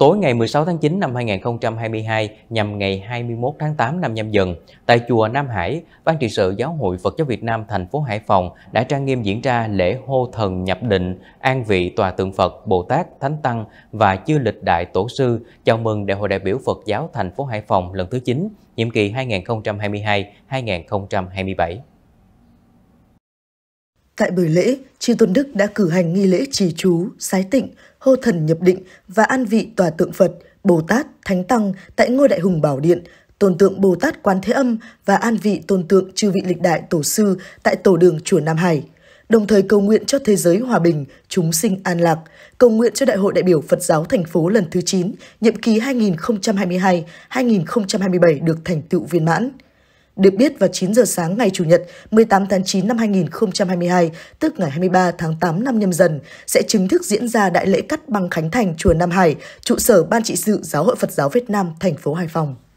Tối ngày 16 tháng 9 năm 2022 nhằm ngày 21 tháng 8 năm nhâm dần, tại chùa Nam Hải, Ban trị sự Giáo hội Phật giáo Việt Nam thành phố Hải Phòng đã trang nghiêm diễn ra lễ hô thần nhập định, an vị tòa tượng Phật, Bồ Tát, Thánh Tăng và chư lịch đại tổ sư chào mừng Đại hội đại biểu Phật giáo thành phố Hải Phòng lần thứ 9, nhiệm kỳ 2022-2027. Tại buổi lễ, Chư Tôn Đức đã cử hành nghi lễ trì chú, sái tịnh, hô thần nhập định và an vị tòa tượng Phật, Bồ Tát, Thánh Tăng tại ngôi Đại Hùng Bảo Điện, tôn tượng Bồ Tát Quán Thế Âm và an vị tôn tượng chư vị lịch đại tổ sư tại tổ đường chùa Nam Hải. Đồng thời cầu nguyện cho thế giới hòa bình, chúng sinh an lạc, cầu nguyện cho Đại hội đại biểu Phật giáo thành phố lần thứ 9, nhiệm kỳ 2022-2027 được thành tựu viên mãn. Được biết vào 9 giờ sáng ngày Chủ nhật 18 tháng 9 năm 2022, tức ngày 23 tháng 8 năm nhâm dần, sẽ chính thức diễn ra đại lễ cắt băng khánh thành chùa Nam Hải, trụ sở Ban trị sự Giáo hội Phật giáo Việt Nam thành phố Hải Phòng.